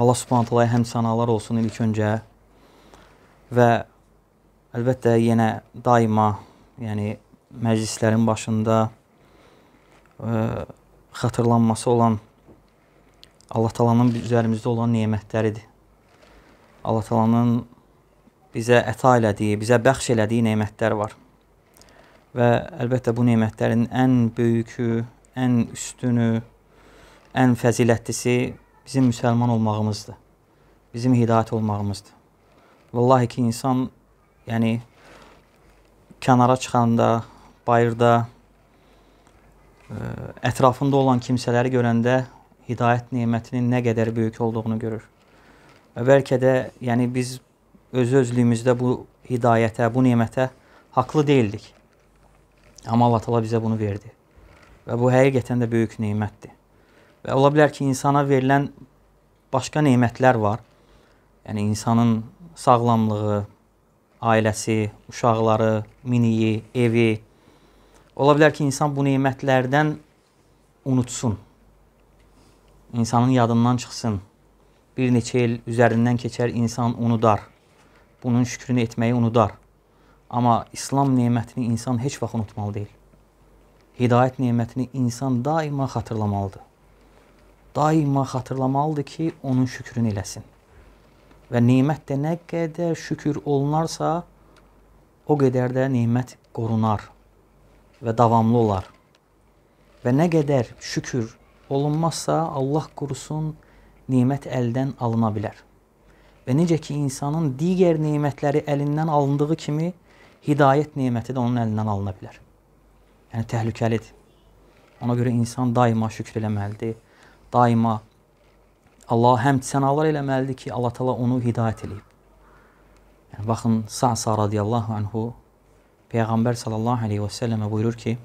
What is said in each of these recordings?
Allah Subhanahu taalaya həm sənalar olsun ilk öncə və əlbəttə yenə daima, yəni məclislərin başında ə, e, xatırlanması olan Allah Taala'nın üzərimizdə olan nemətləridir. Allah Taala'nın bizə əta elədiyi, bizə bəxş elədiyi nemətlər var. Və əlbəttə bu nemətlərin ən böyükü, ən üstünü, ən fəzilətlisi bizim müsəlman olmağımızdır. Bizim hidayət olmağımızdır. Vallahi ki, insan yəni kənara çıxanda, bayırda ə, e, ətrafında olan kimsələri görəndə hidayət nemətinin nə qədər böyük olduğunu görür. Və bəlkə də yəni biz öz-özlüyümüzdə bu hidayətə, bu nemətə haqlı deyildik. Amma Allah təala bizə bunu verdi. Və bu həqiqətən də böyük nemətdir. Və ola bilər ki, insana verilən başqa nemətlər var. Yəni insanın sağlamlığı, ailəsi, uşaqları, miniyi, evi. Ola bilər ki, insan bu nemətlərdən unutsun. İnsanın yadından çıxsın. Bir neçə il üzərindən keçər, insan unudar. Bunun şükrünü etməyi unudar. Amma İslam nemətini insan heç vaxt unutmalı deyil. Hidayət nemətini insan daima xatırlamalıdır daima xatırlamalıdır ki, onun şükrünü eləsin. Və nemət də nə qədər şükür olunarsa, o qədər də nemət qorunar və davamlı olar. Və nə qədər şükür olunmazsa, Allah qurusun, nemət əldən alına bilər. Və necə ki, insanın digər nemətləri əlindən alındığı kimi, hidayət neməti də onun əlindən alına bilər. Yəni, təhlükəlidir. Ona görə insan daima şükür eləməlidir daima Allah həmd sənalar eləməlidir ki, Allah təala onu hidayət eləyib. Yəni baxın, Sa'sa radiyallahu anhu Peyğəmbər sallallahu əleyhi və səlləmə buyurur ki,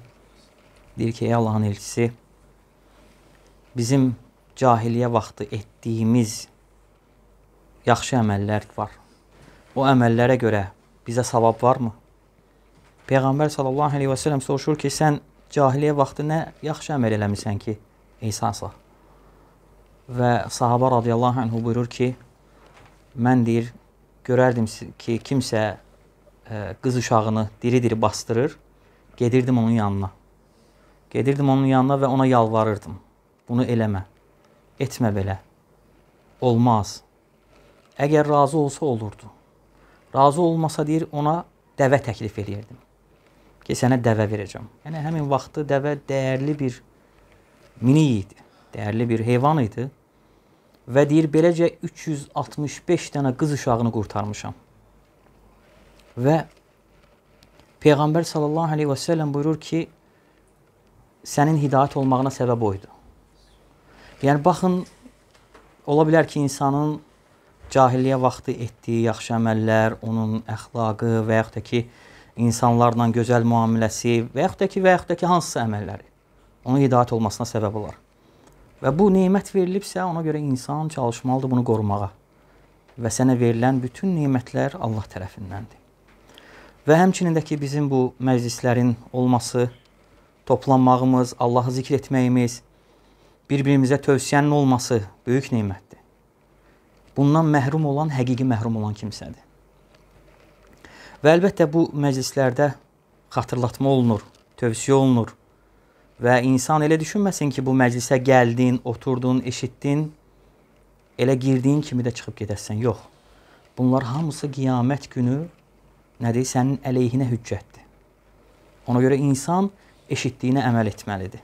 deyir ki, ey Allahın elçisi, bizim cahiliyə vaxtı etdiyimiz yaxşı əməllər var. O əməllərə görə bizə savab varmı? Peyğəmbər sallallahu əleyhi və səlləm soruşur ki, sən cahiliyə vaxtı nə yaxşı əməl eləmisən ki, ey Sa'sa? Və sahaba radiyallahu anhu buyurur ki, mən deyir, görərdim ki, kimsə ə, e, qız uşağını diri-diri bastırır, gedirdim onun yanına. Gedirdim onun yanına və ona yalvarırdım. Bunu eləmə, etmə belə, olmaz. Əgər razı olsa olurdu. Razı olmasa deyir, ona dəvə təklif edirdim ki, sənə dəvə verəcəm. Yəni həmin vaxtı dəvə dəyərli bir mini idi dəyərli bir heyvan idi. Və deyir, beləcə 365 dənə qız uşağını qurtarmışam. Və Peyğəmbər sallallahu əleyhi və səlləm buyurur ki, sənin hidayət olmağına səbəb oydu. Yəni baxın, ola bilər ki, insanın cahilliyə vaxtı etdiyi yaxşı əməllər, onun əxlaqı və yaxud da ki, insanlarla gözəl müamiləsi və yaxud da ki, və yaxud da ki, hansısa əməlləri onun hidayət olmasına səbəb olar. Və bu nemət verilibsə, ona görə insan çalışmalıdır bunu qorumağa. Və sənə verilən bütün nemətlər Allah tərəfindəndir. Və həmçinin də ki, bizim bu məclislərin olması, toplanmağımız, Allahı zikr etməyimiz, bir-birimizə tövsiyənin olması böyük nemətdir. Bundan məhrum olan, həqiqi məhrum olan kimsədir. Və əlbəttə bu məclislərdə xatırlatma olunur, tövsiyə olunur. Və insan elə düşünməsin ki, bu məclisə gəldin, oturdun, eşitdin, elə girdiyin kimi də çıxıb gedəsən. Yox. Bunlar hamısı qiyamət günü nədir? Sənin əleyhinə hüccətdir. Ona görə insan eşitdiyinə əməl etməlidir.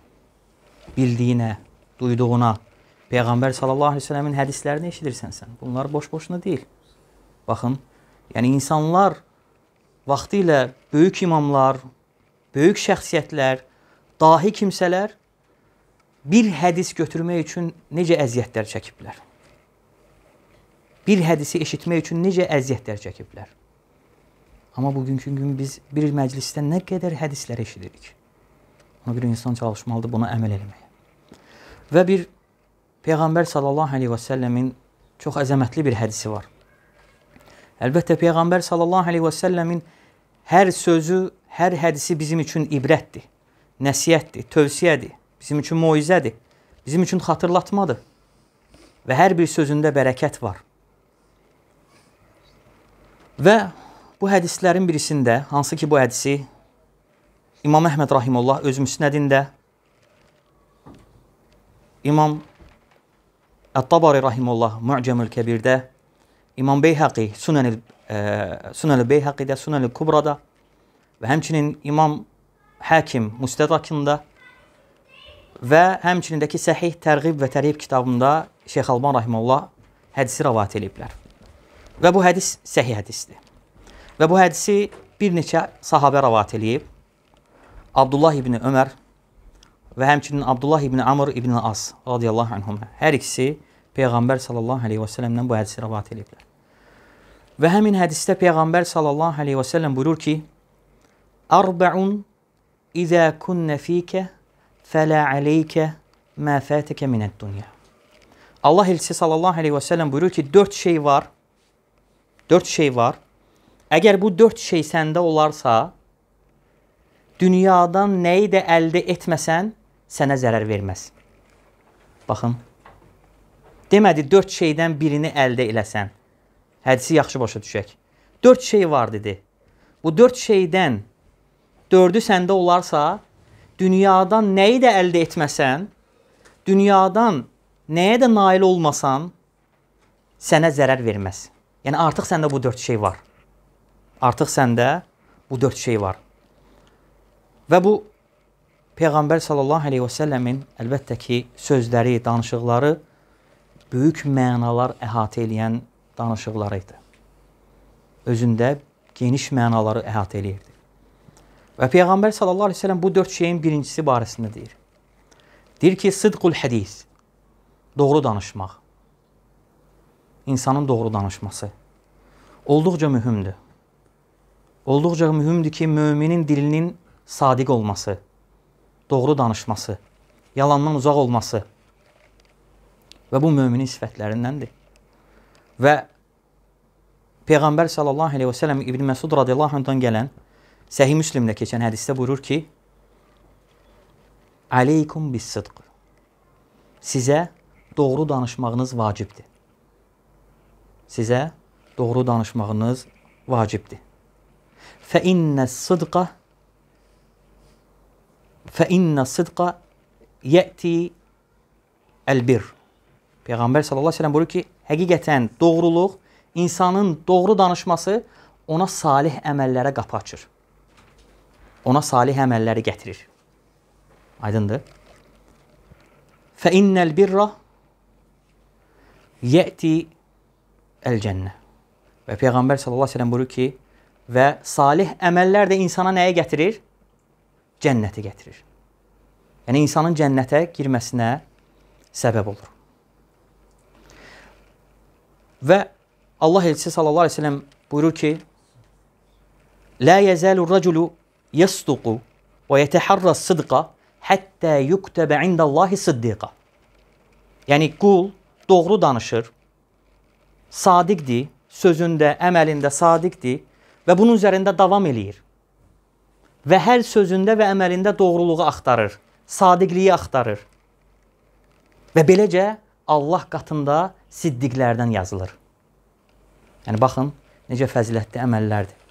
Bildiyinə, duyduğuna. Peyğəmbər sallallahu əleyhi və səlləmin hədislərini eşidirsən sən. Bunlar boş-boşuna deyil. Baxın, yəni insanlar vaxtı ilə böyük imamlar, böyük şəxsiyyətlər dahi kimsələr bir hədis götürmək üçün necə əziyyətlər çəkiblər. Bir hədisi eşitmək üçün necə əziyyətlər çəkiblər. Amma bugünkü gün biz bir məclisdə nə qədər hədislər eşidirik. Ona görə insan çalışmalıdır buna əməl etməyə. Və bir Peyğəmbər sallallahu əleyhi və səlləmin çox əzəmətli bir hədisi var. Əlbəttə Peyğəmbər sallallahu əleyhi və səlləmin hər sözü, hər hədisi bizim üçün ibrətdir nəsiyyətdir, tövsiyədir, bizim üçün moizədir, bizim üçün xatırlatmadır və hər bir sözündə bərəkət var. Və bu hədislərin birisində, hansı ki bu hədisi İmam Əhməd Rahimullah öz müsnədində, İmam Ət-Tabari Rahimullah Mu'cəmül Kəbirdə, İmam Beyhəqi Sunənil e, Sunəl-i Beyhəqidə, Sunəl-i Kubrada və həmçinin İmam Həkim Mustədrakında və həmçinin də ki Səhih Tərğib və Tərhib kitabında Şeyx Alban rahimehullah hədisi rivayet eliblər. Və bu hədis səhih hədisdir. Və bu hədisi bir neçə sahabə rivayet eləyib. Abdullah ibn Ömər və həmçinin Abdullah ibn Amr ibn As radiyallahu anhuma. Hər ikisi Peyğəmbər sallallahu əleyhi və səlləmdən bu hədisi rivayet eliblər. Və həmin hədisdə Peyğəmbər sallallahu əleyhi və səlləm buyurur ki: "Arba'un İzə kunnə fikə fələ aleykə mə fətəkə minət dünya. Allah elçisi sallallahu aleyhi və səlləm buyurur ki, dörd şey var. Dörd şey var. Əgər bu dörd şey səndə olarsa, dünyadan nəyi də əldə etməsən, sənə zərər verməz. Baxın. Demədi, dörd şeydən birini əldə eləsən. Hədisi yaxşı başa düşək. Dörd şey var, dedi. Bu dörd şeydən dördü səndə olarsa, dünyadan nəyi də əldə etməsən, dünyadan nəyə də nail olmasan, sənə zərər verməz. Yəni artıq səndə bu dörd şey var. Artıq səndə bu dörd şey var. Və bu Peyğəmbər sallallahu əleyhi və səlləmin əlbəttə ki, sözləri, danışıqları böyük mənalar əhatə edən danışıqları idi. Özündə geniş mənaları əhatə eləyirdi. Və Peyğəmbər sallallahu əleyhi və səlləm bu dörd şeyin birincisi barəsində deyir. Deyir ki, sidqul hədis. Doğru danışmaq. İnsanın doğru danışması olduqca mühümdür. Olduqca mühümdür ki, möminin dilinin sadiq olması, doğru danışması, yalandan uzaq olması. Və bu möminin sifətlərindəndir. Və Peyğəmbər sallallahu əleyhi və səlləm İbn Məsud radiyallahu anh-dan gələn Səhih Müslimdə keçən hədisdə buyurur ki: "Aleykum bis-sidq." Sizə doğru danışmağınız vacibdir. Sizə doğru danışmağınız vacibdir. Fə innes-sidqa Fə innes-sidqa yəti el-bir. Peyğəmbər sallallahu əleyhi və səlləm buyurur ki, həqiqətən doğruluq, insanın doğru danışması ona salih əməllərə qapı açır ona salih əməlləri gətirir. Aydındır? Fə innəl birra yəti əl cənnə. Və Peyğəmbər sallallahu əleyhi və səlləm buyurur ki, və salih əməllər də insana nəyə gətirir? Cənnəti gətirir. Yəni insanın cənnətə girməsinə səbəb olur. Və Allah elçisi sallallahu əleyhi və səlləm buyurur ki: "La yazalu raculu يصدق ويتحرى الصدق həttə yuktəbə indallahi siddiqa. Yəni qul doğru danışır, sadiqdir, sözündə, əməlində sadiqdir və bunun üzərində davam eləyir. Və hər sözündə və əməlində doğruluğu axtarır, sadiqliyi axtarır. Və beləcə Allah qatında siddiqlərdən yazılır. Yəni baxın, necə fəzilətli əməllərdir.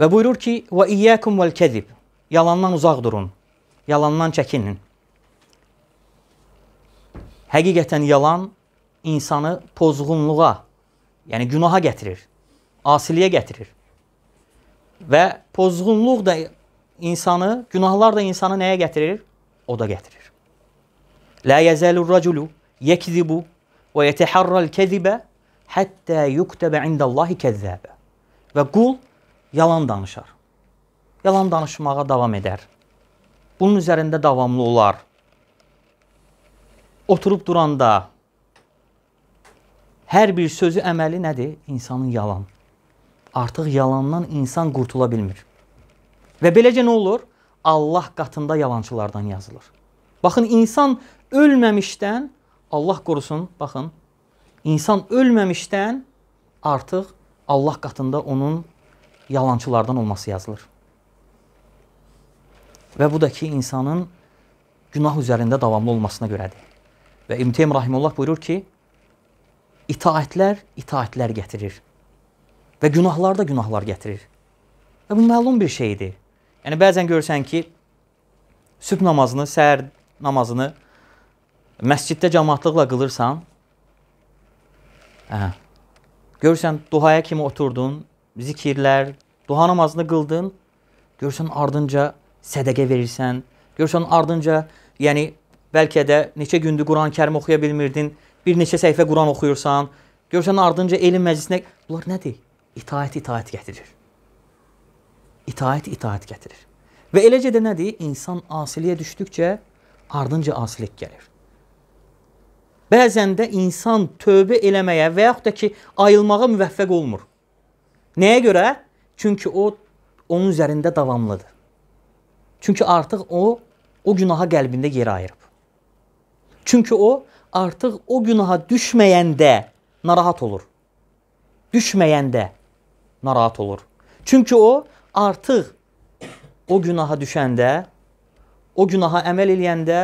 Və buyurur ki: "Və iyyakum vel kezib." Yalandan uzaq durun. Yalandan çəkinin. Həqiqətən yalan insanı pozğunluğa, yəni günaha gətirir. Asiliyə gətirir. Və pozğunluq da insanı, günahlar da insanı nəyə gətirir? O da gətirir. La yazalur raculu yekzibu və yetaharral kezibe hatta yuktaba indallahi kezzaba. Və qul yalan danışar. Yalan danışmağa davam edər. Bunun üzərində davamlı olar. Oturub duranda hər bir sözü əməli nədir? İnsanın yalan. Artıq yalandan insan qurtula bilmir. Və beləcə nə olur? Allah qatında yalançılardan yazılır. Baxın, insan ölməmişdən, Allah qorusun, baxın, insan ölməmişdən artıq Allah qatında onun yalançılardan olması yazılır. Və bu da ki, insanın günah üzərində davamlı olmasına görədir. Və İbn Teym Rahimullah buyurur ki, itaətlər itaətlər gətirir. Və günahlar da günahlar gətirir. Və bu məlum bir şeydir. Yəni bəzən görsən ki, sübh namazını, səhər namazını məsciddə cemaatlıqla qılırsan, hə, görsən duhaya kimi oturdun, zikirlər, duha namazını qıldın, görsən ardınca sədəqə verirsən, görsən ardınca, yəni bəlkə də neçə gündür Quran-Kərim oxuya bilmirdin, bir neçə səhifə Quran oxuyursan, görsən ardınca elm məclisinə bunlar nədir? İtaət itaət gətirir. İtaət itaət gətirir. Və eləcə də nədir? İnsan asiliyə düşdükcə ardınca asilik gəlir. Bəzən də insan tövbə eləməyə və yaxud da ki, ayılmağa müvəffəq olmur. Nəyə görə? Çünki o onun üzərində davamlıdır. Çünki artıq o o günaha qəlbində yer ayırıb. Çünki o artıq o günaha düşməyəndə narahat olur. Düşməyəndə narahat olur. Çünki o artıq o günaha düşəndə, o günaha əməl eləyəndə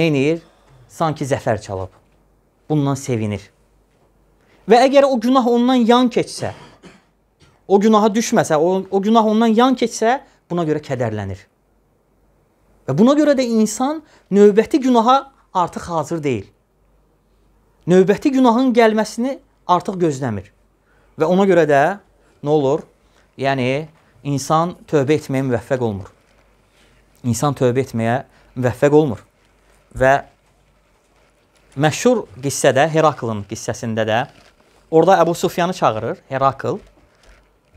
nə edir? Sanki zəfər çalıb. Bundan sevinir. Və əgər o günah ondan yan keçsə, o günaha düşməsə, o, o günah ondan yan keçsə, buna görə kədərlənir. Və buna görə də insan növbəti günaha artıq hazır deyil. Növbəti günahın gəlməsini artıq gözləmir. Və ona görə də nə olur? Yəni insan tövbə etməyə müvəffəq olmur. İnsan tövbə etməyə müvəffəq olmur. Və məşhur qissədə, Heraklın qissəsində də Orada Əbu Sufyanı çağırır, Herakl.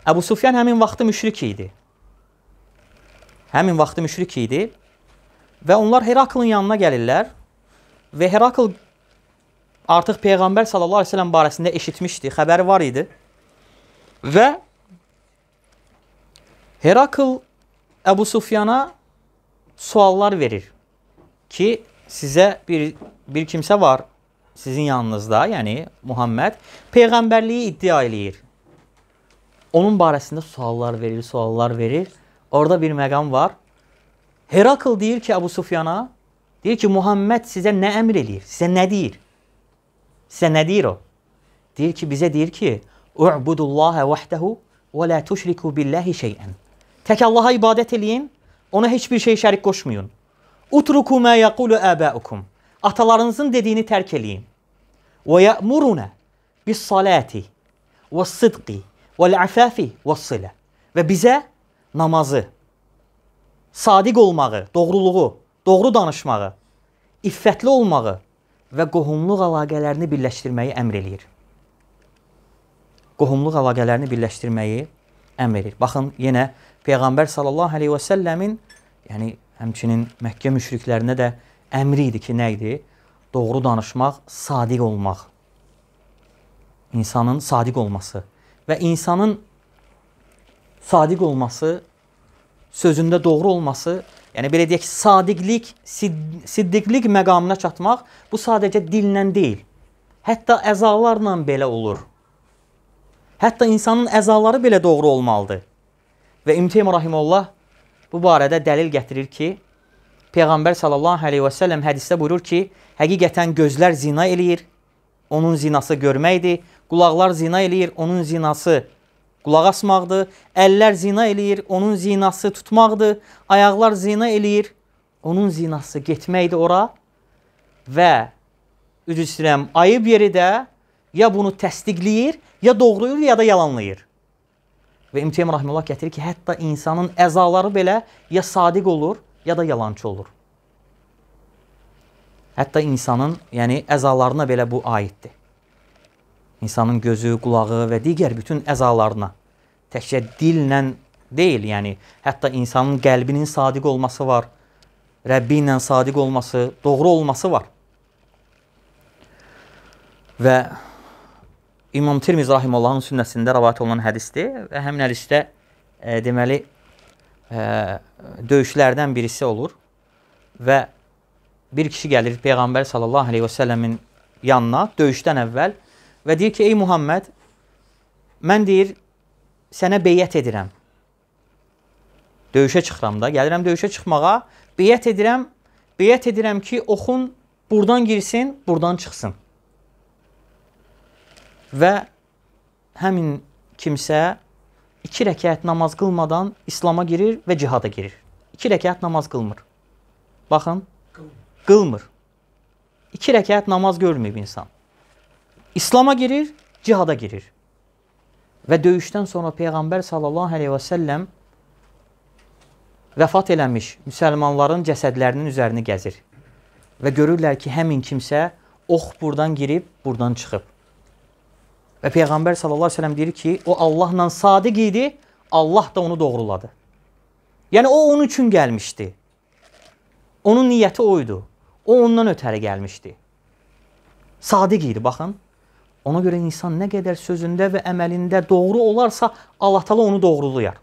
Əbu Sufyan həmin vaxtı müşrik idi. Həmin vaxtı müşrik idi. Və onlar Heraklın yanına gəlirlər və Herakl artıq Peyğəmbər sallallahu əleyhi və səlləm barəsində eşitmişdi, xəbəri var idi. Və Herakl Əbu Sufyana suallar verir ki, sizə bir bir kimsə var, sizin yanınızda, yəni Muhammed peyğəmbərliyi iddia eləyir. Onun barəsində suallar verir, suallar verir. Orada bir məqam var. Herakl deyir ki, Əbu Sufyana, deyir ki, Muhammed sizə nə əmr eləyir? Sizə nə deyir? Sizə nə deyir o? Deyir ki, bizə deyir ki, "U'budullaha vahdehu və la tushriku billahi şey'en." Tək Allah'a ibadət eləyin, ona heç bir şey şərik qoşmayın. "Utruku ma yaqulu aba'ukum." atalarınızın dediyini tərk eləyin. Və yəmuruna bis-salati və-sidqi və-afafi və-sila. Və bizə namazı, sadiq olmağı, doğruluğu, doğru danışmağı, iffətli olmağı və qohumluq əlaqələrini birləşdirməyi əmr eləyir. Qohumluq əlaqələrini birləşdirməyi əmr eləyir. Baxın, yenə Peyğəmbər sallallahu əleyhi və səlləmin, yəni həmçinin Məkkə müşriklərinə də əmri idi ki, nə idi? Doğru danışmaq, sadiq olmaq. İnsanın sadiq olması və insanın sadiq olması, sözündə doğru olması, yəni belə deyək, sadiqlik, sid siddiqlik məqamına çatmaq bu sadəcə dillə deyil. Hətta əzalarla belə olur. Hətta insanın əzaları belə doğru olmalıdır. Və İmam Teymur rahimehullah bu barədə dəlil gətirir ki, Peyğəmbər sallallahu əleyhi və səlləm hədisdə buyurur ki, həqiqətən gözlər zina eləyir, onun zinası görməkdir. Qulaqlar zina eləyir, onun zinası qulaq asmaqdır. Əllər zina eləyir, onun zinası tutmaqdır. Ayaqlar zina eləyir, onun zinası getməkdir ora. Və üzr istəyirəm, ayıb yeri də ya bunu təsdiqləyir, ya doğruyur, ya da yalanlayır. Və İmtiyam Rahimullah gətirir ki, hətta insanın əzaları belə ya sadiq olur, ya da yalançı olur. Hətta insanın, yəni əzalarına belə bu aiddir. İnsanın gözü, qulağı və digər bütün əzalarına təkcə dillə deyil, yəni hətta insanın qəlbinin sadiq olması var, Rəbbi ilə sadiq olması, doğru olması var. Və İmam Tirmiz rahimehullahın sünnəsində rivayet olunan hədisdir və həmin hədisdə e, deməli ə, döyüşlərdən birisi olur və bir kişi gəlir Peyğəmbər sallallahu əleyhi və səlləmin yanına döyüşdən əvvəl və deyir ki, ey Muhammed, mən deyir, sənə beyət edirəm. Döyüşə çıxıram da, gəlirəm döyüşə çıxmağa, beyət edirəm, beyət edirəm ki, oxun buradan girsin, buradan çıxsın. Və həmin kimsə iki rəkət namaz qılmadan İslam'a girir və cihada girir. İki rəkət namaz qılmır. Baxın, qılmır. İki rəkət namaz görməyib insan. İslam'a girir, cihada girir. Və döyüşdən sonra Peyğəmbər sallallahu əleyhi və səlləm vəfat eləmiş müsəlmanların cəsədlərinin üzərini gəzir. Və görürlər ki, həmin kimsə ox burdan girib, burdan çıxıb. Və Peyğəmbər sallallahu əleyhi və səlləm deyir ki, o Allahla sadiq idi, Allah da onu doğruladı. Yəni o onun üçün gəlmişdi. Onun niyyəti o idi. O ondan ötəri gəlmişdi. Sadiq idi, baxın. Ona görə insan nə qədər sözündə və əməlində doğru olarsa, Allah təala onu doğrulayar.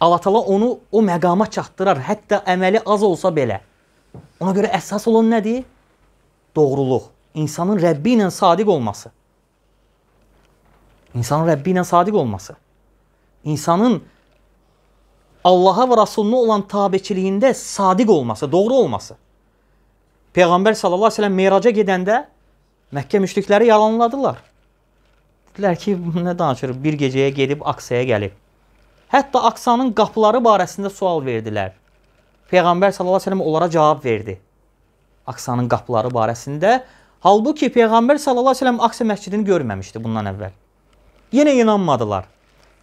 Allah təala onu o məqama çatdırar, hətta əməli az olsa belə. Ona görə əsas olan nədir? Doğruluq insanın Rəbbi ilə sadiq olması. İnsanın Rəbbi ilə sadiq olması. İnsanın Allaha və Rasuluna olan tabeçiliyində sadiq olması, doğru olması. Peyğəmbər sallallahu əleyhi və səlləm Meyraca gedəndə Məkkə müşrikləri yalanladılar. Dedilər ki, nə danışır? Bir gecəyə gedib Aksaya gəlib. Hətta Aksanın qapıları barəsində sual verdilər. Peyğəmbər sallallahu əleyhi və səlləm onlara cavab verdi. Aksanın qapıları barəsində Halbuki Peyğəmbər sallallahu əleyhi və səlləm Aqsa məscidini görməmişdi bundan əvvəl. Yenə inanmadılar.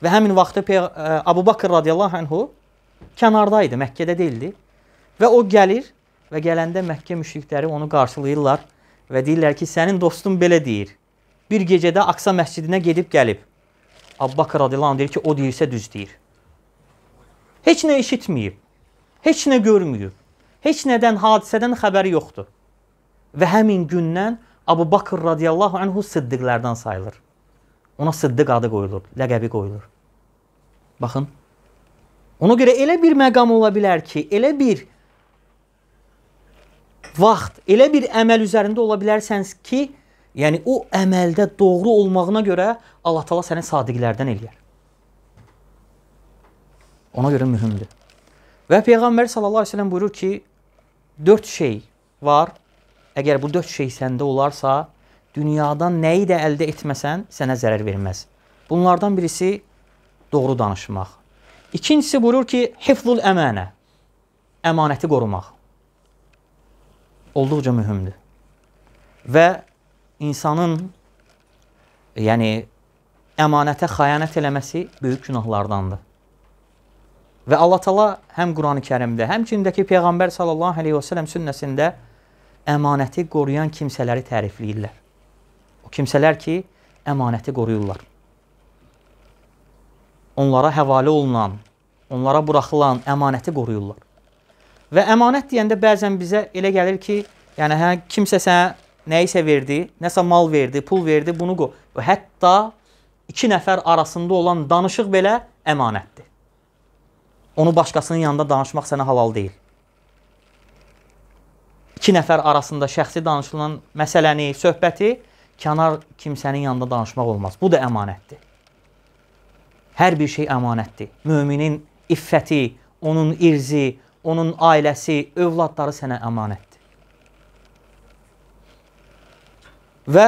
Və həmin vaxtı Pey Əbu e, Bakr radiyallahu anhu kənarda idi, Məkkədə deyildi. Və o gəlir və gələndə Məkkə müşrikləri onu qarşılayırlar və deyirlər ki, sənin dostun belə deyir. Bir gecədə Aqsa məscidinə gedib gəlib. Əbu Bakr radiyallahu anh deyir ki, o deyirsə düz deyir. Heç nə eşitməyib. Heç nə görməyib. Heç nədən, hadisədən xəbəri yoxdur və həmin gündən Abu Bakr radiyallahu anhu siddiqlərdən sayılır. Ona siddiq adı qoyulur, ləqəbi qoyulur. Baxın. Ona görə elə bir məqam ola bilər ki, elə bir vaxt, elə bir əməl üzərində ola bilərsəniz ki, yəni o əməldə doğru olmağına görə Allah Taala səni sadiqlərdən eləyər. Ona görə mühümdür. Və Peyğəmbər sallallahu əleyhi və səlləm buyurur ki, 4 şey var Əgər bu dörd şey səndə olarsa, dünyadan nəyi də əldə etməsən, sənə zərər verməz. Bunlardan birisi doğru danışmaq. İkincisi buyurur ki, hifzul əmənə. Əmanəti qorumaq. Olduqca mühümdür. Və insanın yəni əmanətə xəyanət eləməsi böyük günahlardandır. Və Allah təala həm Qurani-Kərimdə, həmçinin də ki, peyğəmbər sallallahu əleyhi və səlləm sünnəsində əmanəti qoruyan kimsələri tərifləyirlər. O kimsələr ki, əmanəti qoruyurlar. Onlara həvalə olunan, onlara buraxılan əmanəti qoruyurlar. Və əmanət deyəndə bəzən bizə elə gəlir ki, yəni hə, kimsə sənə nəyisə verdi, nəsə mal verdi, pul verdi, bunu qoy. Hətta iki nəfər arasında olan danışıq belə əmanətdir. Onu başqasının yanında danışmaq sənə halal deyil iki nəfər arasında şəxsi danışılan məsələni, söhbəti kənar kimsənin yanında danışmaq olmaz. Bu da əmanətdir. Hər bir şey əmanətdir. Möminin iffəti, onun irzi, onun ailəsi, övladları sənə əmanətdir. Və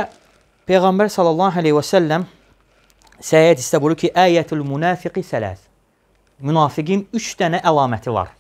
Peyğəmbər sallallahu əleyhi və səlləm səyət istə buyurur ki, ayətül münafiqi sələs. Münafiqin 3 dənə əlaməti var.